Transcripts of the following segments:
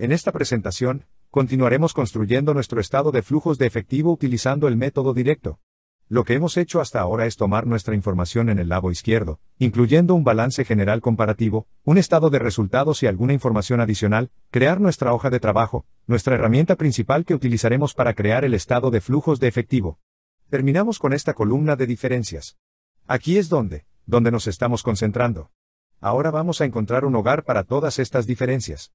En esta presentación, continuaremos construyendo nuestro estado de flujos de efectivo utilizando el método directo. Lo que hemos hecho hasta ahora es tomar nuestra información en el lado izquierdo, incluyendo un balance general comparativo, un estado de resultados y alguna información adicional, crear nuestra hoja de trabajo, nuestra herramienta principal que utilizaremos para crear el estado de flujos de efectivo. Terminamos con esta columna de diferencias. Aquí es donde, donde nos estamos concentrando. Ahora vamos a encontrar un hogar para todas estas diferencias.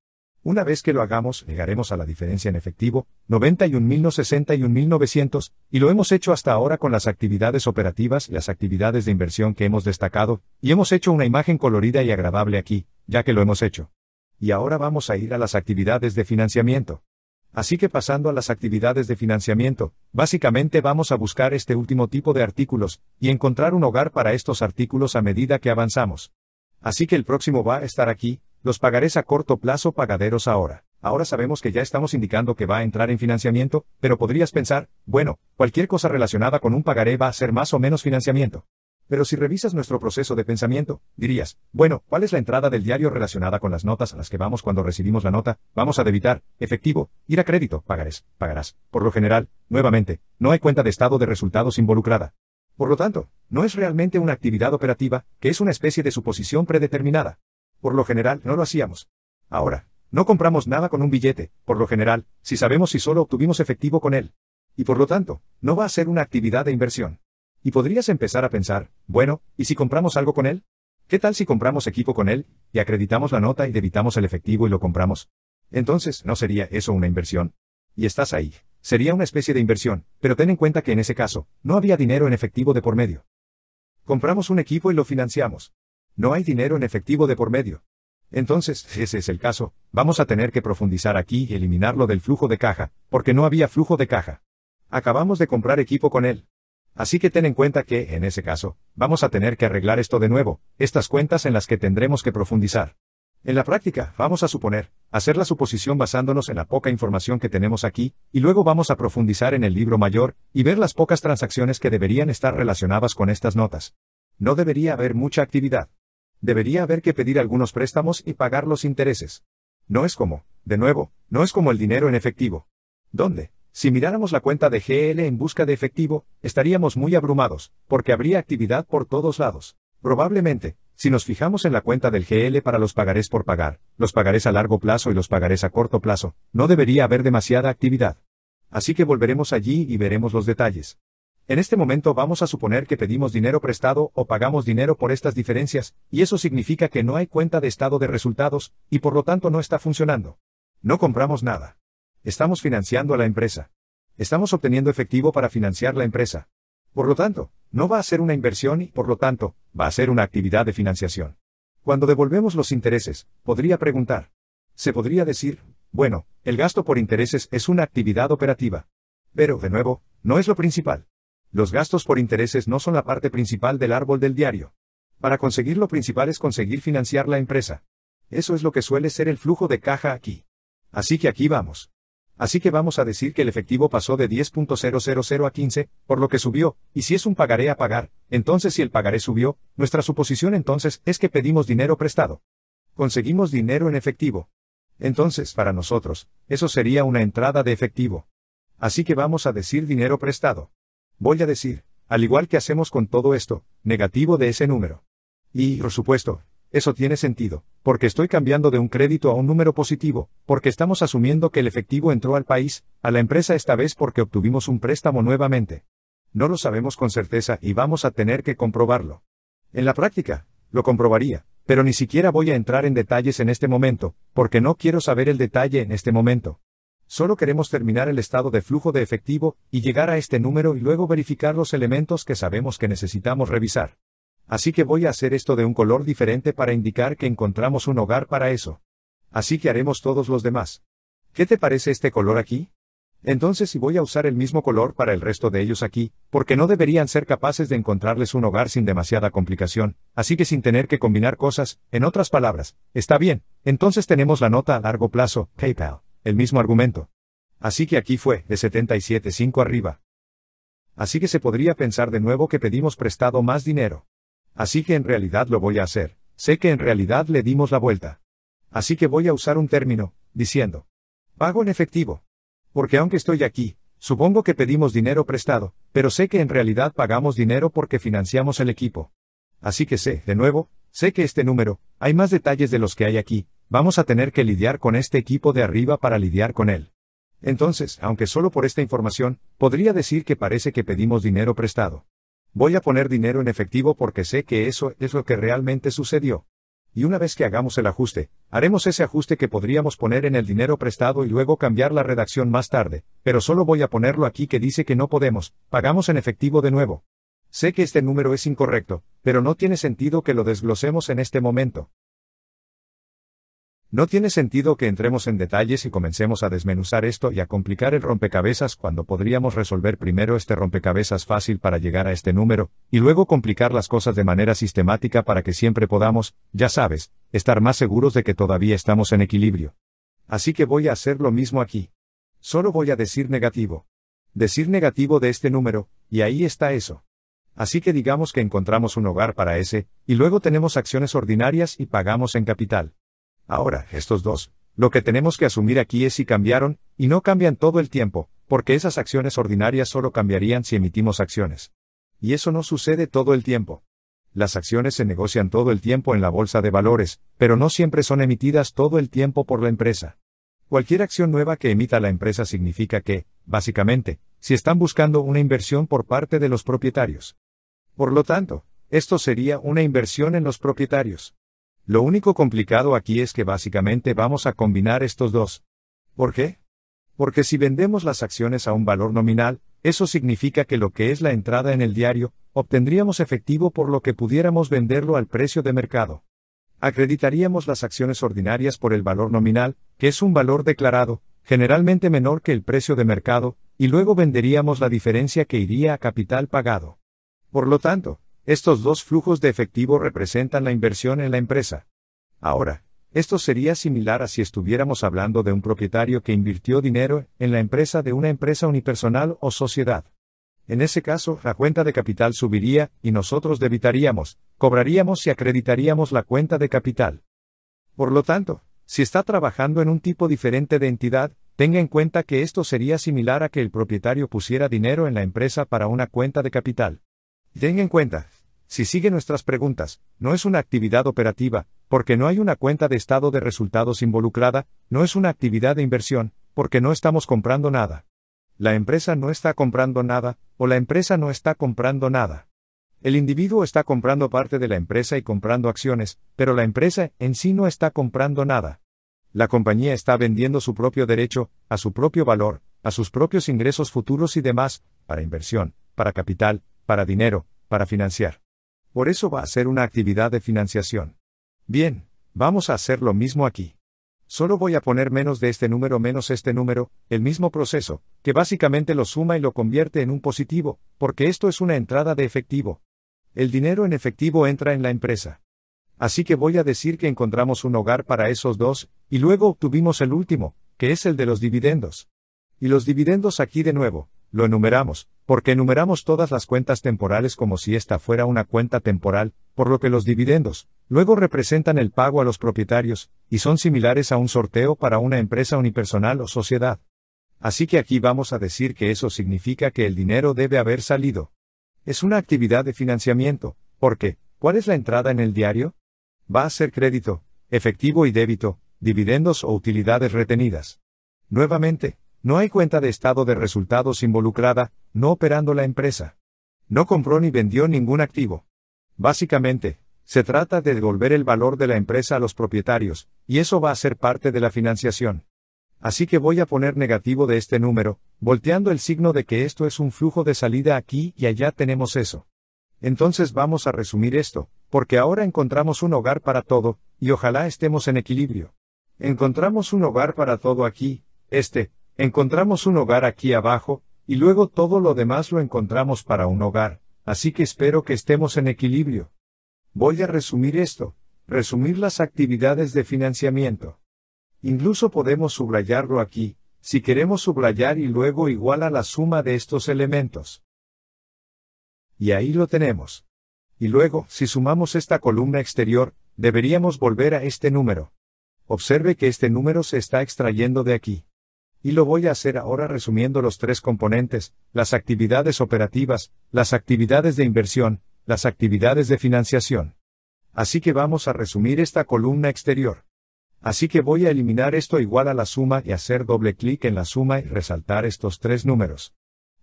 Una vez que lo hagamos, llegaremos a la diferencia en efectivo, 91.061.900, y lo hemos hecho hasta ahora con las actividades operativas y las actividades de inversión que hemos destacado, y hemos hecho una imagen colorida y agradable aquí, ya que lo hemos hecho. Y ahora vamos a ir a las actividades de financiamiento. Así que pasando a las actividades de financiamiento, básicamente vamos a buscar este último tipo de artículos, y encontrar un hogar para estos artículos a medida que avanzamos. Así que el próximo va a estar aquí, los pagarés a corto plazo pagaderos ahora. Ahora sabemos que ya estamos indicando que va a entrar en financiamiento, pero podrías pensar, bueno, cualquier cosa relacionada con un pagaré va a ser más o menos financiamiento. Pero si revisas nuestro proceso de pensamiento, dirías, bueno, ¿cuál es la entrada del diario relacionada con las notas a las que vamos cuando recibimos la nota? Vamos a debitar, efectivo, ir a crédito, pagarés, pagarás. Por lo general, nuevamente, no hay cuenta de estado de resultados involucrada. Por lo tanto, no es realmente una actividad operativa, que es una especie de suposición predeterminada. Por lo general, no lo hacíamos. Ahora, no compramos nada con un billete, por lo general, si sabemos si solo obtuvimos efectivo con él. Y por lo tanto, no va a ser una actividad de inversión. Y podrías empezar a pensar, bueno, ¿y si compramos algo con él? ¿Qué tal si compramos equipo con él, y acreditamos la nota y debitamos el efectivo y lo compramos? Entonces, ¿no sería eso una inversión? Y estás ahí. Sería una especie de inversión, pero ten en cuenta que en ese caso, no había dinero en efectivo de por medio. Compramos un equipo y lo financiamos. No hay dinero en efectivo de por medio. Entonces, si ese es el caso, vamos a tener que profundizar aquí y eliminarlo del flujo de caja, porque no había flujo de caja. Acabamos de comprar equipo con él. Así que ten en cuenta que, en ese caso, vamos a tener que arreglar esto de nuevo, estas cuentas en las que tendremos que profundizar. En la práctica, vamos a suponer, hacer la suposición basándonos en la poca información que tenemos aquí, y luego vamos a profundizar en el libro mayor, y ver las pocas transacciones que deberían estar relacionadas con estas notas. No debería haber mucha actividad. Debería haber que pedir algunos préstamos y pagar los intereses. No es como, de nuevo, no es como el dinero en efectivo. ¿Dónde? Si miráramos la cuenta de GL en busca de efectivo, estaríamos muy abrumados, porque habría actividad por todos lados. Probablemente, si nos fijamos en la cuenta del GL para los pagarés por pagar, los pagarés a largo plazo y los pagarés a corto plazo, no debería haber demasiada actividad. Así que volveremos allí y veremos los detalles. En este momento vamos a suponer que pedimos dinero prestado o pagamos dinero por estas diferencias, y eso significa que no hay cuenta de estado de resultados, y por lo tanto no está funcionando. No compramos nada. Estamos financiando a la empresa. Estamos obteniendo efectivo para financiar la empresa. Por lo tanto, no va a ser una inversión y, por lo tanto, va a ser una actividad de financiación. Cuando devolvemos los intereses, podría preguntar. Se podría decir, bueno, el gasto por intereses es una actividad operativa. Pero, de nuevo, no es lo principal. Los gastos por intereses no son la parte principal del árbol del diario. Para conseguir lo principal es conseguir financiar la empresa. Eso es lo que suele ser el flujo de caja aquí. Así que aquí vamos. Así que vamos a decir que el efectivo pasó de 10.000 a 15, por lo que subió, y si es un pagaré a pagar, entonces si el pagaré subió, nuestra suposición entonces es que pedimos dinero prestado. Conseguimos dinero en efectivo. Entonces, para nosotros, eso sería una entrada de efectivo. Así que vamos a decir dinero prestado. Voy a decir, al igual que hacemos con todo esto, negativo de ese número. Y, por supuesto, eso tiene sentido, porque estoy cambiando de un crédito a un número positivo, porque estamos asumiendo que el efectivo entró al país, a la empresa esta vez porque obtuvimos un préstamo nuevamente. No lo sabemos con certeza y vamos a tener que comprobarlo. En la práctica, lo comprobaría, pero ni siquiera voy a entrar en detalles en este momento, porque no quiero saber el detalle en este momento. Solo queremos terminar el estado de flujo de efectivo, y llegar a este número y luego verificar los elementos que sabemos que necesitamos revisar. Así que voy a hacer esto de un color diferente para indicar que encontramos un hogar para eso. Así que haremos todos los demás. ¿Qué te parece este color aquí? Entonces si voy a usar el mismo color para el resto de ellos aquí, porque no deberían ser capaces de encontrarles un hogar sin demasiada complicación, así que sin tener que combinar cosas, en otras palabras, está bien, entonces tenemos la nota a largo plazo, PayPal. El mismo argumento. Así que aquí fue, de 77.5 arriba. Así que se podría pensar de nuevo que pedimos prestado más dinero. Así que en realidad lo voy a hacer, sé que en realidad le dimos la vuelta. Así que voy a usar un término, diciendo. Pago en efectivo. Porque aunque estoy aquí, supongo que pedimos dinero prestado, pero sé que en realidad pagamos dinero porque financiamos el equipo. Así que sé, de nuevo, sé que este número, hay más detalles de los que hay aquí, Vamos a tener que lidiar con este equipo de arriba para lidiar con él. Entonces, aunque solo por esta información, podría decir que parece que pedimos dinero prestado. Voy a poner dinero en efectivo porque sé que eso es lo que realmente sucedió. Y una vez que hagamos el ajuste, haremos ese ajuste que podríamos poner en el dinero prestado y luego cambiar la redacción más tarde, pero solo voy a ponerlo aquí que dice que no podemos, pagamos en efectivo de nuevo. Sé que este número es incorrecto, pero no tiene sentido que lo desglosemos en este momento. No tiene sentido que entremos en detalles y comencemos a desmenuzar esto y a complicar el rompecabezas cuando podríamos resolver primero este rompecabezas fácil para llegar a este número, y luego complicar las cosas de manera sistemática para que siempre podamos, ya sabes, estar más seguros de que todavía estamos en equilibrio. Así que voy a hacer lo mismo aquí. Solo voy a decir negativo. Decir negativo de este número, y ahí está eso. Así que digamos que encontramos un hogar para ese, y luego tenemos acciones ordinarias y pagamos en capital. Ahora, estos dos, lo que tenemos que asumir aquí es si cambiaron, y no cambian todo el tiempo, porque esas acciones ordinarias solo cambiarían si emitimos acciones. Y eso no sucede todo el tiempo. Las acciones se negocian todo el tiempo en la bolsa de valores, pero no siempre son emitidas todo el tiempo por la empresa. Cualquier acción nueva que emita la empresa significa que, básicamente, si están buscando una inversión por parte de los propietarios. Por lo tanto, esto sería una inversión en los propietarios. Lo único complicado aquí es que básicamente vamos a combinar estos dos. ¿Por qué? Porque si vendemos las acciones a un valor nominal, eso significa que lo que es la entrada en el diario, obtendríamos efectivo por lo que pudiéramos venderlo al precio de mercado. Acreditaríamos las acciones ordinarias por el valor nominal, que es un valor declarado, generalmente menor que el precio de mercado, y luego venderíamos la diferencia que iría a capital pagado. Por lo tanto, estos dos flujos de efectivo representan la inversión en la empresa. Ahora, esto sería similar a si estuviéramos hablando de un propietario que invirtió dinero en la empresa de una empresa unipersonal o sociedad. En ese caso, la cuenta de capital subiría, y nosotros debitaríamos, cobraríamos y acreditaríamos la cuenta de capital. Por lo tanto, si está trabajando en un tipo diferente de entidad, tenga en cuenta que esto sería similar a que el propietario pusiera dinero en la empresa para una cuenta de capital. Tenga en cuenta, si sigue nuestras preguntas, no es una actividad operativa, porque no hay una cuenta de estado de resultados involucrada, no es una actividad de inversión, porque no estamos comprando nada. La empresa no está comprando nada, o la empresa no está comprando nada. El individuo está comprando parte de la empresa y comprando acciones, pero la empresa en sí no está comprando nada. La compañía está vendiendo su propio derecho, a su propio valor, a sus propios ingresos futuros y demás, para inversión, para capital, para dinero, para financiar. Por eso va a ser una actividad de financiación. Bien, vamos a hacer lo mismo aquí. Solo voy a poner menos de este número menos este número, el mismo proceso, que básicamente lo suma y lo convierte en un positivo, porque esto es una entrada de efectivo. El dinero en efectivo entra en la empresa. Así que voy a decir que encontramos un hogar para esos dos, y luego obtuvimos el último, que es el de los dividendos. Y los dividendos aquí de nuevo, lo enumeramos, porque enumeramos todas las cuentas temporales como si esta fuera una cuenta temporal, por lo que los dividendos, luego representan el pago a los propietarios, y son similares a un sorteo para una empresa unipersonal o sociedad. Así que aquí vamos a decir que eso significa que el dinero debe haber salido. Es una actividad de financiamiento, porque, ¿cuál es la entrada en el diario? Va a ser crédito, efectivo y débito, dividendos o utilidades retenidas. Nuevamente, no hay cuenta de estado de resultados involucrada, no operando la empresa. No compró ni vendió ningún activo. Básicamente, se trata de devolver el valor de la empresa a los propietarios, y eso va a ser parte de la financiación. Así que voy a poner negativo de este número, volteando el signo de que esto es un flujo de salida aquí y allá tenemos eso. Entonces vamos a resumir esto, porque ahora encontramos un hogar para todo, y ojalá estemos en equilibrio. Encontramos un hogar para todo aquí, este, Encontramos un hogar aquí abajo, y luego todo lo demás lo encontramos para un hogar, así que espero que estemos en equilibrio. Voy a resumir esto, resumir las actividades de financiamiento. Incluso podemos subrayarlo aquí, si queremos subrayar y luego igual a la suma de estos elementos. Y ahí lo tenemos. Y luego, si sumamos esta columna exterior, deberíamos volver a este número. Observe que este número se está extrayendo de aquí y lo voy a hacer ahora resumiendo los tres componentes, las actividades operativas, las actividades de inversión, las actividades de financiación. Así que vamos a resumir esta columna exterior. Así que voy a eliminar esto igual a la suma y hacer doble clic en la suma y resaltar estos tres números.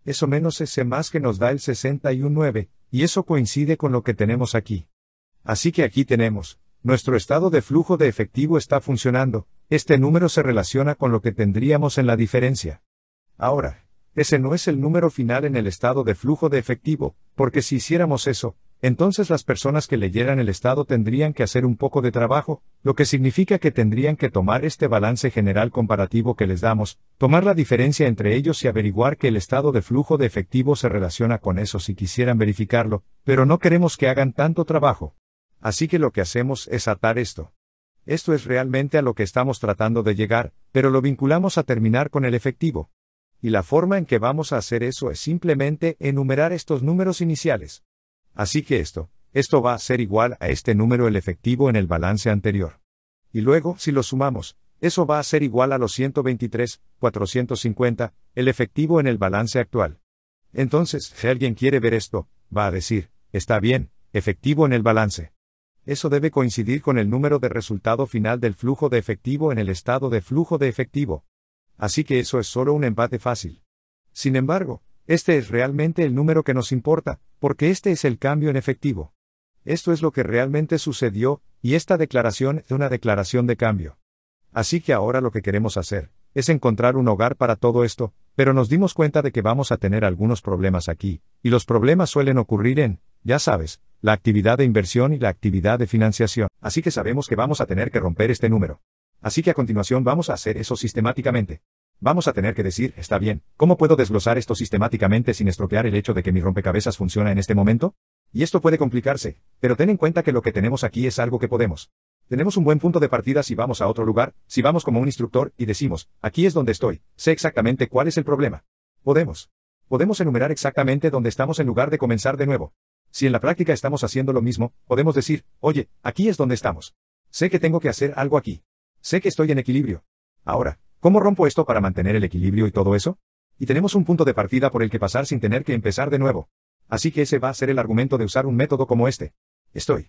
Eso menos ese más que nos da el 619, y eso coincide con lo que tenemos aquí. Así que aquí tenemos, nuestro estado de flujo de efectivo está funcionando, este número se relaciona con lo que tendríamos en la diferencia. Ahora, ese no es el número final en el estado de flujo de efectivo, porque si hiciéramos eso, entonces las personas que leyeran el estado tendrían que hacer un poco de trabajo, lo que significa que tendrían que tomar este balance general comparativo que les damos, tomar la diferencia entre ellos y averiguar que el estado de flujo de efectivo se relaciona con eso si quisieran verificarlo, pero no queremos que hagan tanto trabajo. Así que lo que hacemos es atar esto. Esto es realmente a lo que estamos tratando de llegar, pero lo vinculamos a terminar con el efectivo. Y la forma en que vamos a hacer eso es simplemente enumerar estos números iniciales. Así que esto, esto va a ser igual a este número el efectivo en el balance anterior. Y luego, si lo sumamos, eso va a ser igual a los 123, 450, el efectivo en el balance actual. Entonces, si alguien quiere ver esto, va a decir, está bien, efectivo en el balance. Eso debe coincidir con el número de resultado final del flujo de efectivo en el estado de flujo de efectivo. Así que eso es solo un empate fácil. Sin embargo, este es realmente el número que nos importa, porque este es el cambio en efectivo. Esto es lo que realmente sucedió, y esta declaración es una declaración de cambio. Así que ahora lo que queremos hacer, es encontrar un hogar para todo esto, pero nos dimos cuenta de que vamos a tener algunos problemas aquí, y los problemas suelen ocurrir en, ya sabes, la actividad de inversión y la actividad de financiación, así que sabemos que vamos a tener que romper este número. Así que a continuación vamos a hacer eso sistemáticamente. Vamos a tener que decir, está bien, ¿cómo puedo desglosar esto sistemáticamente sin estropear el hecho de que mi rompecabezas funciona en este momento? Y esto puede complicarse, pero ten en cuenta que lo que tenemos aquí es algo que podemos. Tenemos un buen punto de partida si vamos a otro lugar, si vamos como un instructor y decimos, aquí es donde estoy, sé exactamente cuál es el problema. Podemos. Podemos enumerar exactamente dónde estamos en lugar de comenzar de nuevo. Si en la práctica estamos haciendo lo mismo, podemos decir, oye, aquí es donde estamos. Sé que tengo que hacer algo aquí. Sé que estoy en equilibrio. Ahora, ¿cómo rompo esto para mantener el equilibrio y todo eso? Y tenemos un punto de partida por el que pasar sin tener que empezar de nuevo. Así que ese va a ser el argumento de usar un método como este. Estoy